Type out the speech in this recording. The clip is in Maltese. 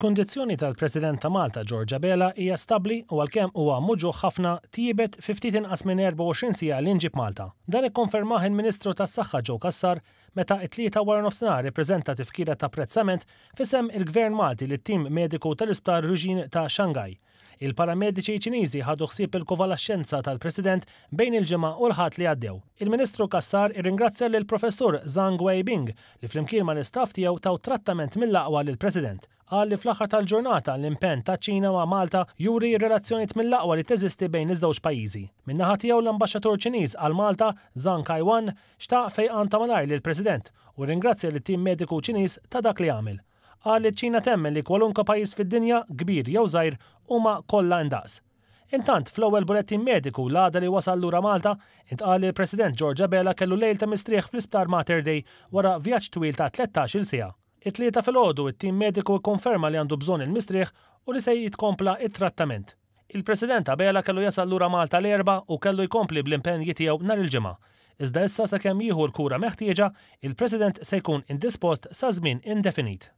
Kondizjoni tal-President ta' Malta Giorgia Bela hija stabli u għalkemm huwa muġu ħafna tibet 50 inqas minn 24 sija l-Inġib Malta. Dan ikkonfermah il-Ministru tas-Saħħa Ġew Kassar meta it-tlieta wara nofsinhar repreżenta tifkira ta' prezzament fisem il-Gvern Malti li tim mediku tal-isptar Ruġin ta' Xangaj. Il-paramediċi ċiniżi ħadu ħsieb il-kovalasċenza tal-President bejn il-ġimgħa u l-ħadd li għaddew. Il-Ministru Kassar irringrazzja lill professur Zhang Weibing li flimkien ma' l-istaff tiegħu taw trattament mill-aqwa lill-President qal li fl-aħħar tal-ġurnata l-impenn ta' Ċina ma' Malta juri relazzjoniet mill laqwa li teżisti bejn iż-żewġ pajjiżi. Min-naħa tiegħu l-ambaxxatur Ċiniż għal Malta Zhang Kaiwan xtaq fejqan ta' malajr l president u ringrazzja li tim mediku Ċiniż ta' dak li għamil. Qal li ċina temmen li kwalunka pajjiż fid-dinja kbir jew żgħir huma kollha indaqs. Intant, fl-ewwel bulettin mediku l-għada li wasal lura Malta, intqal il-President Giorgia Bella kellu lejl ta' mistrieħ fl-isptar Mater Day wara vjaġġ twil ta' 13-il sija. It-tlieta fil-ħodu it-tim mediku konferma li għandu bżonn il-mistrieħ u li se jitkompla it-trattament. Il-President Abela kellu jasal lura Malta l-erba u kellu jkompli bl-impenji tiegħu nar il-ġimgħa. Iżda issa sakemm jieħu l-kura meħtieġa, il-President se jkun indispost sa żmien indefinit.